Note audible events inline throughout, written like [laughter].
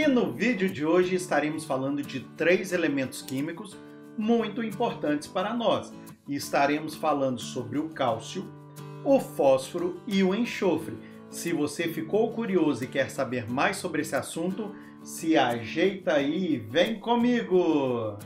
E no vídeo de hoje estaremos falando de três elementos químicos muito importantes para nós. E estaremos falando sobre o cálcio, o fósforo e o enxofre. Se você ficou curioso e quer saber mais sobre esse assunto, se ajeita aí e vem comigo!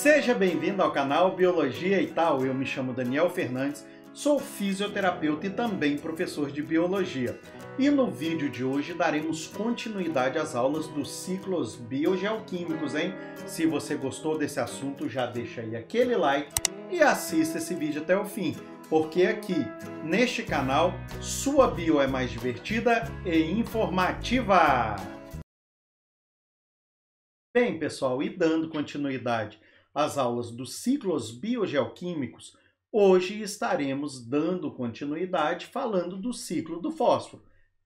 Seja bem-vindo ao canal Biologia e Tal. Eu me chamo Daniel Fernandes, sou fisioterapeuta e também professor de biologia. E no vídeo de hoje daremos continuidade às aulas dos ciclos biogeoquímicos, hein? Se você gostou desse assunto, já deixa aí aquele like e assista esse vídeo até o fim, porque aqui, neste canal, sua bio é mais divertida e informativa. Bem, pessoal, e dando continuidade as aulas dos ciclos biogeoquímicos, hoje estaremos dando continuidade falando do ciclo do fósforo.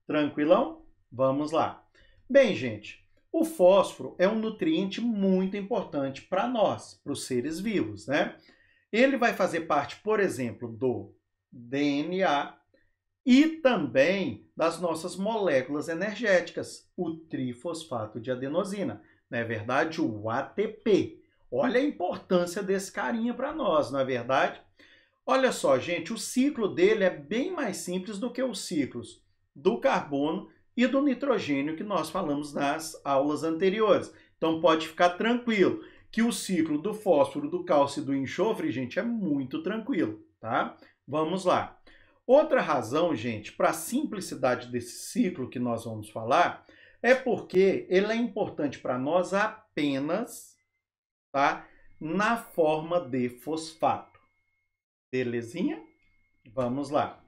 Tranquilão? Vamos lá. Bem, gente, o fósforo é um nutriente muito importante para nós, para os seres vivos, né? Ele vai fazer parte, por exemplo, do DNA e também das nossas moléculas energéticas, o trifosfato de adenosina, não é verdade? O ATP. Olha a importância desse carinha para nós, não é verdade? Olha só, gente, o ciclo dele é bem mais simples do que os ciclos do carbono e do nitrogênio que nós falamos nas aulas anteriores. Então pode ficar tranquilo que o ciclo do fósforo, do cálcio e do enxofre, gente, é muito tranquilo, tá? Vamos lá. Outra razão, gente, para a simplicidade desse ciclo que nós vamos falar é porque ele é importante para nós apenas tá? Na forma de fosfato. Belezinha? Vamos lá.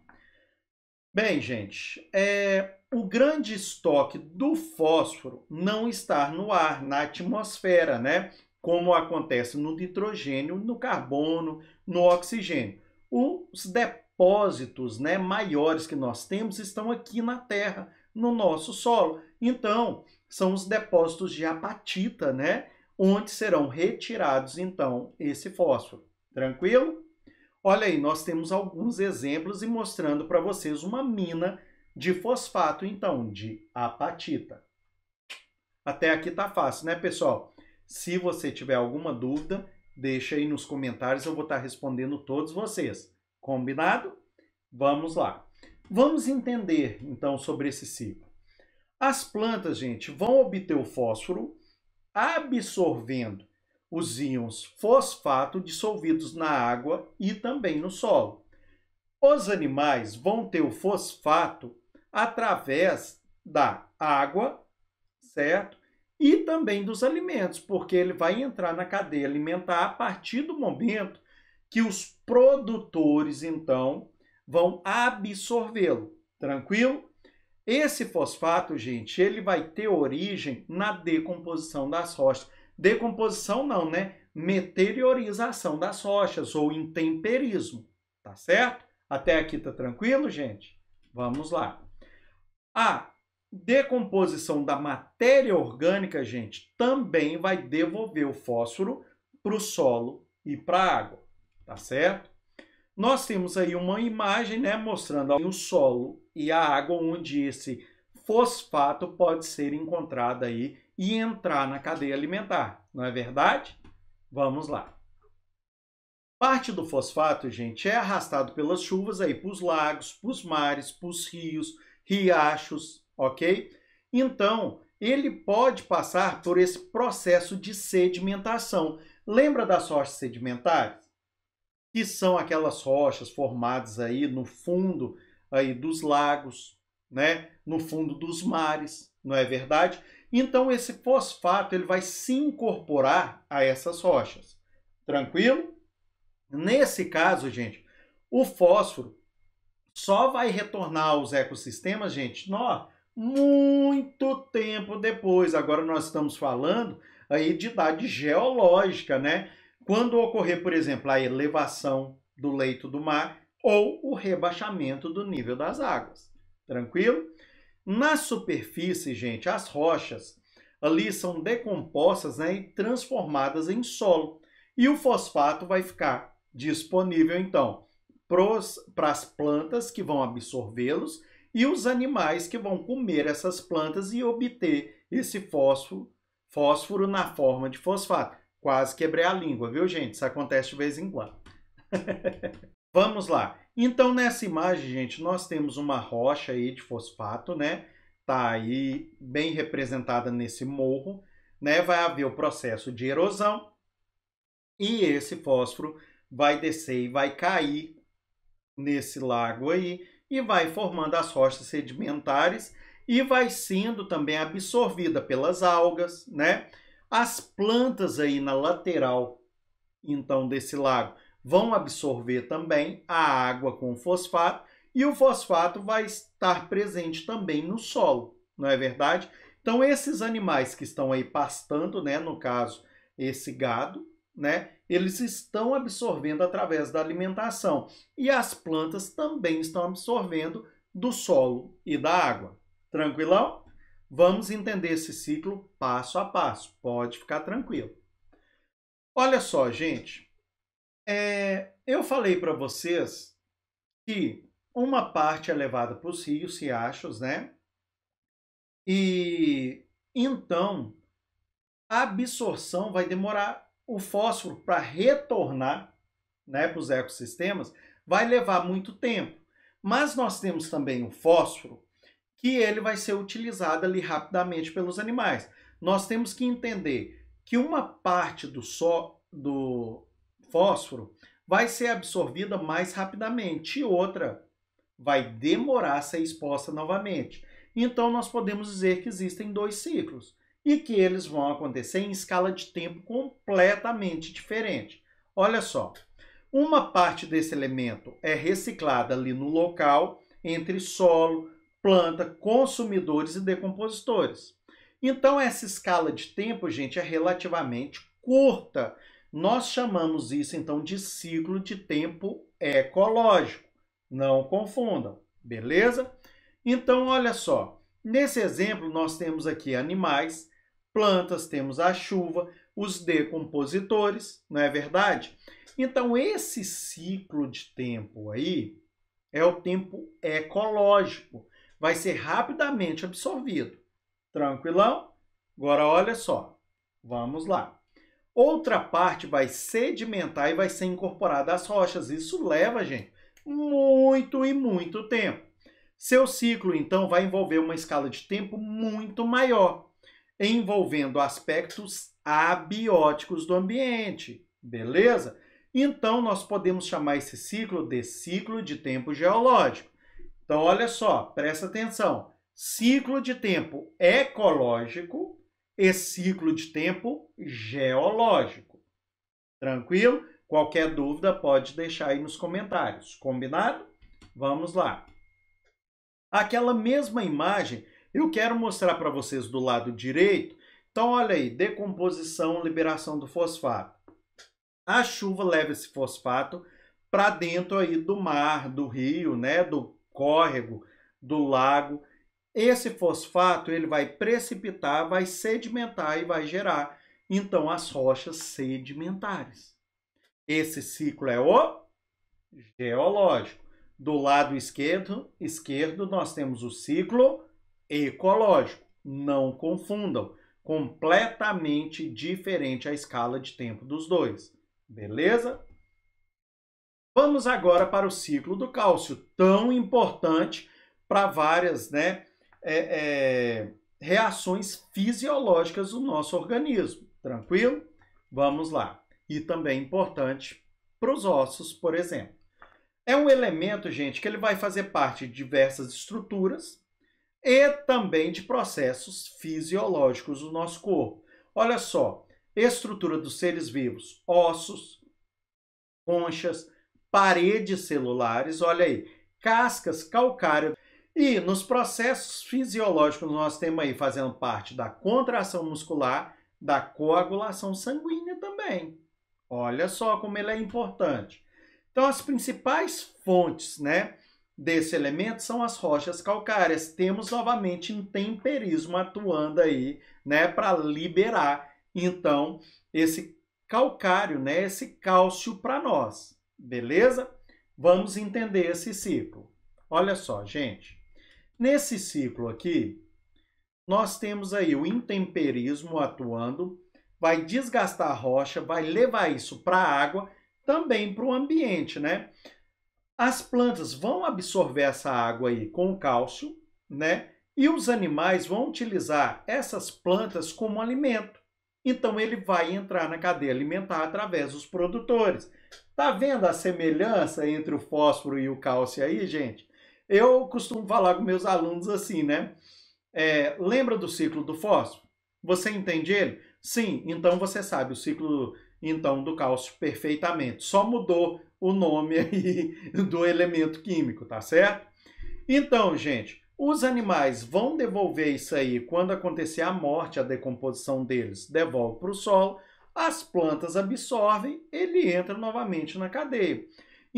Bem, gente, é, o grande estoque do fósforo não está no ar, na atmosfera, né? Como acontece no nitrogênio, no carbono, no oxigênio. Os depósitos né, maiores que nós temos estão aqui na Terra, no nosso solo. Então, são os depósitos de apatita, né? onde serão retirados então esse fósforo. Tranquilo? Olha aí, nós temos alguns exemplos e mostrando para vocês uma mina de fosfato, então, de apatita. Até aqui tá fácil, né, pessoal? Se você tiver alguma dúvida, deixa aí nos comentários, eu vou estar tá respondendo todos vocês. Combinado? Vamos lá. Vamos entender, então, sobre esse ciclo. As plantas, gente, vão obter o fósforo absorvendo os íons fosfato dissolvidos na água e também no solo. Os animais vão ter o fosfato através da água, certo? E também dos alimentos, porque ele vai entrar na cadeia alimentar a partir do momento que os produtores, então, vão absorvê-lo. Tranquilo? Esse fosfato, gente, ele vai ter origem na decomposição das rochas. Decomposição não, né? Meteorização das rochas ou intemperismo, tá certo? Até aqui tá tranquilo, gente? Vamos lá. A decomposição da matéria orgânica, gente, também vai devolver o fósforo para o solo e para a água, tá certo? Nós temos aí uma imagem, né, mostrando o solo e a água onde esse fosfato pode ser encontrado aí e entrar na cadeia alimentar, não é verdade? Vamos lá. Parte do fosfato, gente, é arrastado pelas chuvas aí para os lagos, para os mares, para os rios, riachos, ok? Então, ele pode passar por esse processo de sedimentação. Lembra das rochas sedimentares? Que são aquelas rochas formadas aí no fundo aí dos lagos, né? no fundo dos mares, não é verdade? Então esse fosfato ele vai se incorporar a essas rochas. Tranquilo? Nesse caso, gente, o fósforo só vai retornar aos ecossistemas, gente, nó, muito tempo depois. Agora nós estamos falando aí de idade geológica, né? Quando ocorrer, por exemplo, a elevação do leito do mar, ou o rebaixamento do nível das águas. Tranquilo? Na superfície, gente, as rochas ali são decompostas né, e transformadas em solo. E o fosfato vai ficar disponível, então, para as plantas que vão absorvê-los e os animais que vão comer essas plantas e obter esse fósforo, fósforo na forma de fosfato. Quase quebrei a língua, viu, gente? Isso acontece de vez em quando. [laughs] Vamos lá. Então, nessa imagem, gente, nós temos uma rocha aí de fosfato, né? Tá aí bem representada nesse morro, né? Vai haver o processo de erosão e esse fósforo vai descer e vai cair nesse lago aí e vai formando as rochas sedimentares e vai sendo também absorvida pelas algas, né? As plantas aí na lateral, então, desse lago vão absorver também a água com fosfato e o fosfato vai estar presente também no solo, não é verdade? Então esses animais que estão aí pastando, né, no caso esse gado, né, eles estão absorvendo através da alimentação e as plantas também estão absorvendo do solo e da água. Tranquilão? Vamos entender esse ciclo passo a passo. Pode ficar tranquilo. Olha só, gente, é, eu falei para vocês que uma parte é levada para os rios, e achos, né? E então a absorção vai demorar o fósforo para retornar né, para os ecossistemas, vai levar muito tempo. Mas nós temos também o fósforo, que ele vai ser utilizado ali rapidamente pelos animais. Nós temos que entender que uma parte do, so, do, fósforo, vai ser absorvida mais rapidamente e outra vai demorar a ser exposta novamente. Então nós podemos dizer que existem dois ciclos e que eles vão acontecer em escala de tempo completamente diferente. Olha só, uma parte desse elemento é reciclada ali no local entre solo, planta, consumidores e decompositores. Então essa escala de tempo, gente, é relativamente curta nós chamamos isso então de ciclo de tempo ecológico. Não confundam, beleza? Então, olha só. Nesse exemplo, nós temos aqui animais, plantas, temos a chuva, os decompositores, não é verdade? Então, esse ciclo de tempo aí é o tempo ecológico. Vai ser rapidamente absorvido. Tranquilão? Agora, olha só. Vamos lá. Outra parte vai sedimentar e vai ser incorporada às rochas. Isso leva, gente, muito e muito tempo. Seu ciclo, então, vai envolver uma escala de tempo muito maior, envolvendo aspectos abióticos do ambiente, beleza? Então, nós podemos chamar esse ciclo de ciclo de tempo geológico. Então, olha só, presta atenção. Ciclo de tempo ecológico esse ciclo de tempo geológico. Tranquilo? Qualquer dúvida pode deixar aí nos comentários. Combinado? Vamos lá. Aquela mesma imagem eu quero mostrar para vocês do lado direito. Então, olha aí, decomposição, liberação do fosfato. A chuva leva esse fosfato para dentro aí do mar, do rio, né, do córrego, do lago, esse fosfato ele vai precipitar, vai sedimentar e vai gerar, então, as rochas sedimentares. Esse ciclo é o geológico. Do lado esquerdo, esquerdo nós temos o ciclo ecológico. Não confundam. Completamente diferente a escala de tempo dos dois. Beleza? Vamos agora para o ciclo do cálcio, tão importante para várias né, é, é, reações fisiológicas do nosso organismo. Tranquilo? Vamos lá. E também importante para os ossos, por exemplo. É um elemento, gente, que ele vai fazer parte de diversas estruturas e também de processos fisiológicos do nosso corpo. Olha só, estrutura dos seres vivos, ossos, conchas, paredes celulares, olha aí, cascas calcárias e nos processos fisiológicos nós temos aí fazendo parte da contração muscular, da coagulação sanguínea também. Olha só como ele é importante. Então as principais fontes, né, desse elemento são as rochas calcárias. Temos novamente intemperismo atuando aí, né, para liberar então esse calcário, né, esse cálcio para nós. Beleza? Vamos entender esse ciclo. Olha só, gente. Nesse ciclo aqui, nós temos aí o intemperismo atuando, vai desgastar a rocha, vai levar isso para a água, também para o ambiente, né? As plantas vão absorver essa água aí com o cálcio, né? E os animais vão utilizar essas plantas como alimento. Então ele vai entrar na cadeia alimentar através dos produtores. Tá vendo a semelhança entre o fósforo e o cálcio aí, gente? Eu costumo falar com meus alunos assim, né? É, lembra do ciclo do fósforo? Você entende ele? Sim, então você sabe o ciclo então do cálcio perfeitamente. Só mudou o nome [laughs] aí do elemento químico, tá certo? Então, gente, os animais vão devolver isso aí quando acontecer a morte, a decomposição deles, devolve para o solo, as plantas absorvem, ele entra novamente na cadeia.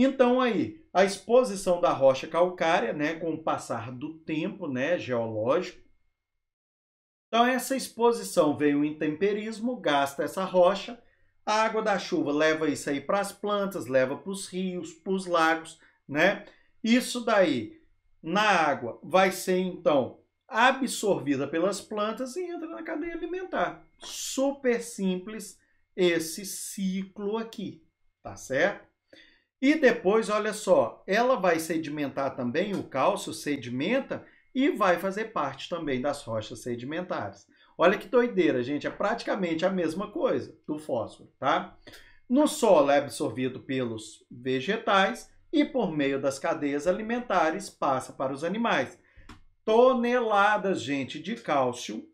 Então aí, a exposição da rocha calcária, né, com o passar do tempo, né, geológico. Então essa exposição veio o intemperismo, gasta essa rocha, a água da chuva leva isso aí para as plantas, leva para os rios, para os lagos, né? Isso daí na água vai ser então absorvida pelas plantas e entra na cadeia alimentar. Super simples esse ciclo aqui, tá certo? E depois, olha só, ela vai sedimentar também, o cálcio sedimenta e vai fazer parte também das rochas sedimentares. Olha que doideira, gente, é praticamente a mesma coisa do fósforo, tá? No solo é absorvido pelos vegetais e por meio das cadeias alimentares passa para os animais. Toneladas, gente, de cálcio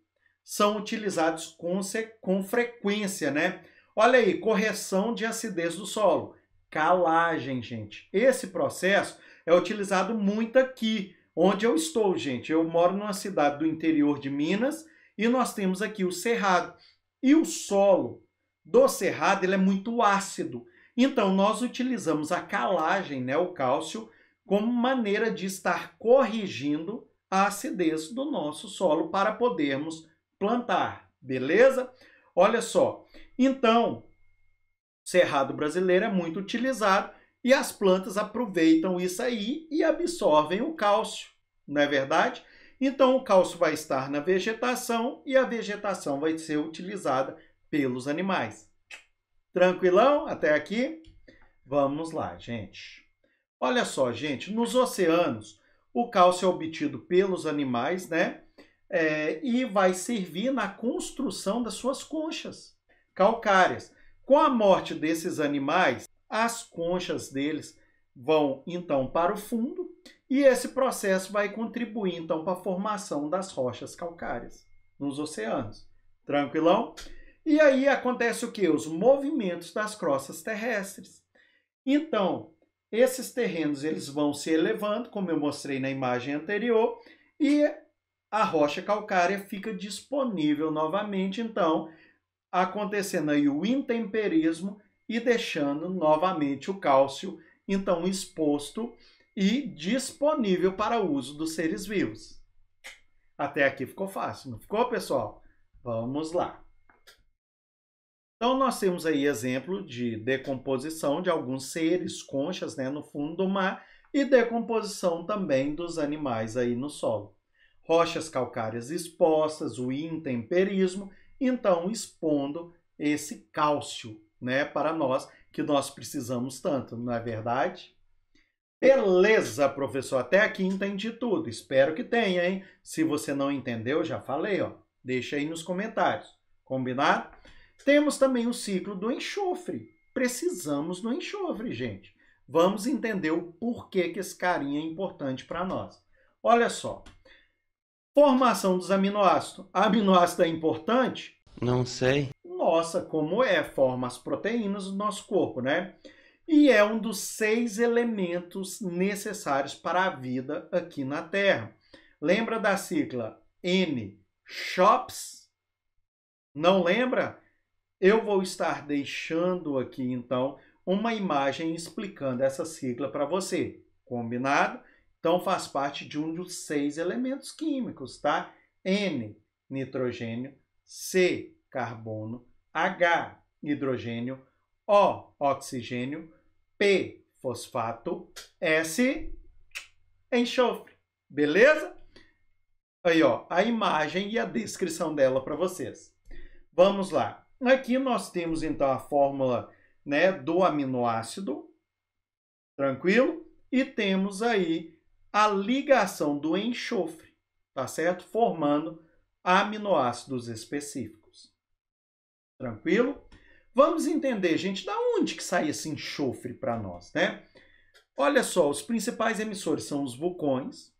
são utilizados com, com frequência, né? Olha aí, correção de acidez do solo calagem, gente. Esse processo é utilizado muito aqui, onde eu estou, gente. Eu moro numa cidade do interior de Minas e nós temos aqui o cerrado. E o solo do cerrado ele é muito ácido. Então nós utilizamos a calagem, né, o cálcio, como maneira de estar corrigindo a acidez do nosso solo para podermos plantar, beleza? Olha só. Então, cerrado brasileiro é muito utilizado e as plantas aproveitam isso aí e absorvem o cálcio, não é verdade? Então o cálcio vai estar na vegetação e a vegetação vai ser utilizada pelos animais. Tranquilão até aqui? Vamos lá, gente. Olha só, gente, nos oceanos o cálcio é obtido pelos animais, né? É, e vai servir na construção das suas conchas calcárias. Com a morte desses animais, as conchas deles vão então para o fundo e esse processo vai contribuir então para a formação das rochas calcárias nos oceanos. Tranquilão? E aí acontece o que? Os movimentos das crostas terrestres. Então, esses terrenos eles vão se elevando, como eu mostrei na imagem anterior, e a rocha calcária fica disponível novamente, então, acontecendo aí o intemperismo e deixando novamente o cálcio então exposto e disponível para o uso dos seres vivos. Até aqui ficou fácil, não ficou, pessoal? Vamos lá. Então nós temos aí exemplo de decomposição de alguns seres, conchas, né, no fundo do mar e decomposição também dos animais aí no solo. Rochas calcárias expostas, o intemperismo então expondo esse cálcio né, para nós que nós precisamos tanto, não é verdade? Beleza, professor, até aqui entendi tudo. Espero que tenha, hein? Se você não entendeu, já falei, ó. Deixa aí nos comentários. Combinado? Temos também o ciclo do enxofre. Precisamos do enxofre, gente. Vamos entender o porquê que esse carinha é importante para nós. Olha só, Formação dos aminoácidos. Aminoácido é importante? Não sei. Nossa, como é, forma as proteínas do nosso corpo, né? E é um dos seis elementos necessários para a vida aqui na Terra. Lembra da sigla N SHOPS? Não lembra? Eu vou estar deixando aqui então uma imagem explicando essa sigla para você. Combinado? Então faz parte de um dos seis elementos químicos, tá? N, nitrogênio, C, carbono, H, hidrogênio, O, oxigênio, P, fosfato, S, enxofre. Beleza? Aí, ó, a imagem e a descrição dela para vocês. Vamos lá. Aqui nós temos então a fórmula, né, do aminoácido. Tranquilo? E temos aí a ligação do enxofre, tá certo? Formando aminoácidos específicos. Tranquilo? Vamos entender, gente, da onde que sai esse enxofre para nós, né? Olha só, os principais emissores são os vulcões,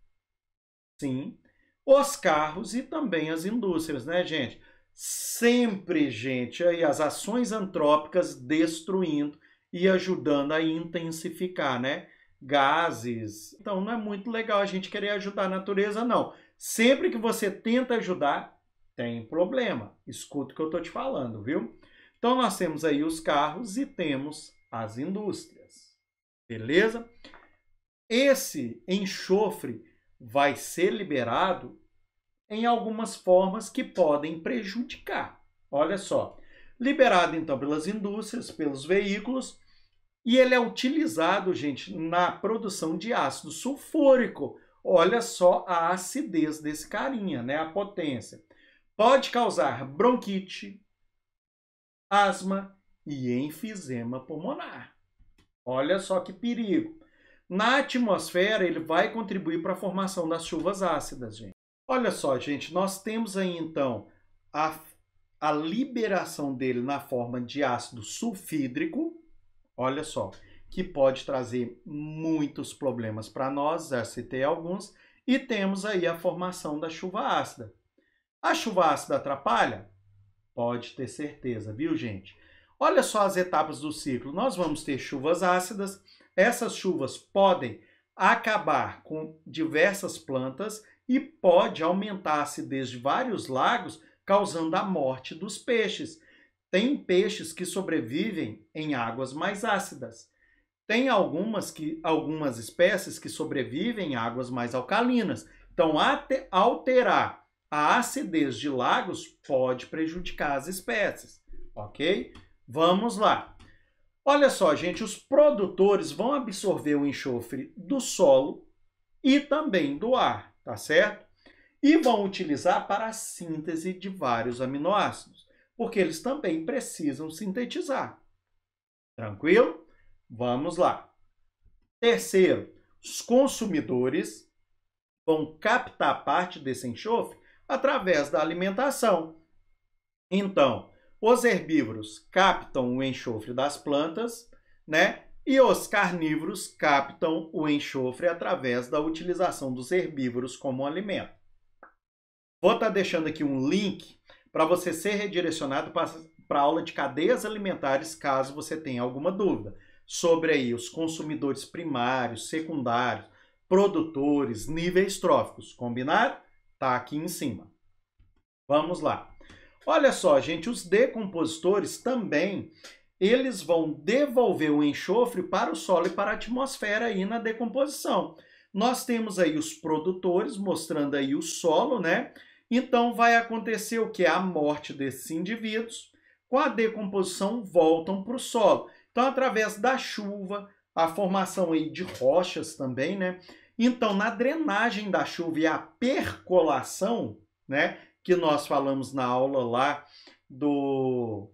sim, os carros e também as indústrias, né, gente? Sempre, gente, aí as ações antrópicas destruindo e ajudando a intensificar, né? gases. Então não é muito legal a gente querer ajudar a natureza, não. Sempre que você tenta ajudar, tem problema. Escuta o que eu estou te falando, viu? Então nós temos aí os carros e temos as indústrias. Beleza? Esse enxofre vai ser liberado em algumas formas que podem prejudicar. Olha só. Liberado então pelas indústrias, pelos veículos, e ele é utilizado, gente, na produção de ácido sulfúrico. Olha só a acidez desse carinha, né? A potência. Pode causar bronquite, asma e enfisema pulmonar. Olha só que perigo. Na atmosfera, ele vai contribuir para a formação das chuvas ácidas, gente. Olha só, gente, nós temos aí então a, a liberação dele na forma de ácido sulfídrico, Olha só, que pode trazer muitos problemas para nós, já citei alguns, e temos aí a formação da chuva ácida. A chuva ácida atrapalha? Pode ter certeza, viu, gente? Olha só as etapas do ciclo. Nós vamos ter chuvas ácidas. Essas chuvas podem acabar com diversas plantas e pode aumentar a acidez de vários lagos, causando a morte dos peixes. Tem peixes que sobrevivem em águas mais ácidas. Tem algumas, que, algumas espécies que sobrevivem em águas mais alcalinas. Então, alterar a acidez de lagos pode prejudicar as espécies, ok? Vamos lá. Olha só, gente, os produtores vão absorver o enxofre do solo e também do ar, tá certo? E vão utilizar para a síntese de vários aminoácidos porque eles também precisam sintetizar. Tranquilo? Vamos lá. Terceiro, os consumidores vão captar parte desse enxofre através da alimentação. Então, os herbívoros captam o enxofre das plantas, né? E os carnívoros captam o enxofre através da utilização dos herbívoros como alimento. Vou estar tá deixando aqui um link para você ser redirecionado para a aula de cadeias alimentares, caso você tenha alguma dúvida sobre aí os consumidores primários, secundários, produtores, níveis tróficos. Combinado? Tá aqui em cima. Vamos lá. Olha só, gente, os decompositores também eles vão devolver o enxofre para o solo e para a atmosfera aí na decomposição. Nós temos aí os produtores mostrando aí o solo, né? Então vai acontecer o que? A morte desses indivíduos, com a decomposição, voltam para o solo. Então, através da chuva, a formação aí de rochas também, né? Então, na drenagem da chuva e a percolação, né? Que nós falamos na aula lá do.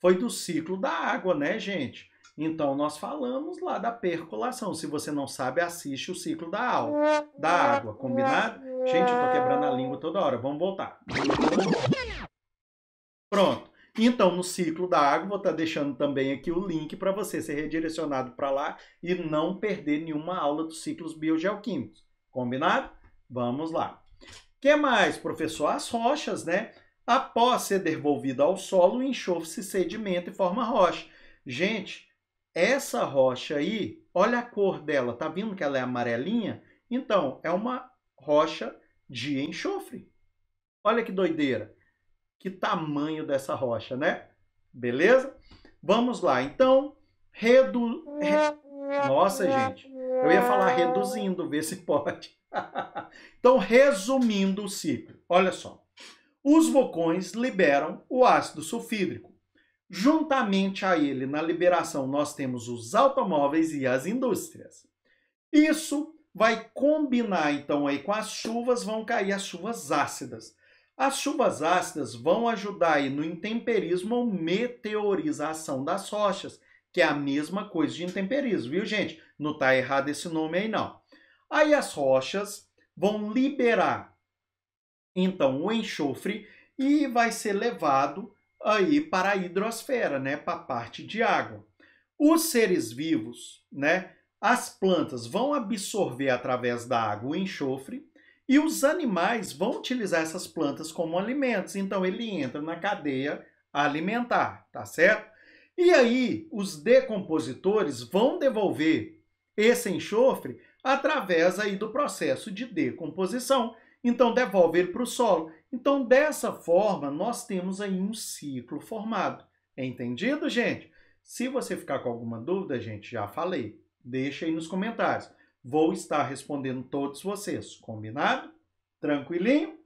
Foi do ciclo da água, né, gente? Então, nós falamos lá da percolação. Se você não sabe, assiste o ciclo da, aula, da água, combinado? Gente, eu tô quebrando a língua toda hora. Vamos voltar. Pronto. Então, no ciclo da água, vou estar tá deixando também aqui o link para você ser redirecionado para lá e não perder nenhuma aula dos ciclos biogeoquímicos. Combinado? Vamos lá. que mais, professor? As rochas, né? Após ser devolvida ao solo, o enxofre se sedimenta e forma rocha. Gente, essa rocha aí, olha a cor dela, tá vendo que ela é amarelinha? Então, é uma rocha de enxofre. Olha que doideira. Que tamanho dessa rocha, né? Beleza? Vamos lá. Então, redu... Nossa, gente. Eu ia falar reduzindo, ver se pode. [laughs] então, resumindo o ciclo. Olha só. Os vulcões liberam o ácido sulfídrico, Juntamente a ele, na liberação, nós temos os automóveis e as indústrias. Isso vai combinar então aí com as chuvas, vão cair as chuvas ácidas. As chuvas ácidas vão ajudar aí no intemperismo ou meteorização das rochas, que é a mesma coisa de intemperismo, viu gente? Não tá errado esse nome aí não. Aí as rochas vão liberar então o enxofre e vai ser levado aí para a hidrosfera, né, para a parte de água. Os seres vivos, né, as plantas vão absorver através da água o enxofre e os animais vão utilizar essas plantas como alimentos. Então ele entra na cadeia alimentar, tá certo? E aí os decompositores vão devolver esse enxofre através aí do processo de decomposição, então devolve ele para o solo. Então, dessa forma, nós temos aí um ciclo formado. É entendido, gente? Se você ficar com alguma dúvida, gente, já falei, deixa aí nos comentários. Vou estar respondendo todos vocês, combinado? Tranquilinho?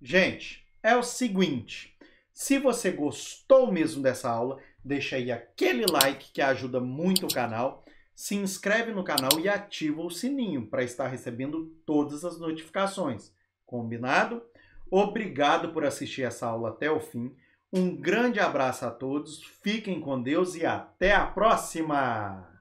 Gente, é o seguinte, se você gostou mesmo dessa aula, deixa aí aquele like que ajuda muito o canal, se inscreve no canal e ativa o sininho para estar recebendo todas as notificações. Combinado? Obrigado por assistir essa aula até o fim. Um grande abraço a todos, fiquem com Deus e até a próxima!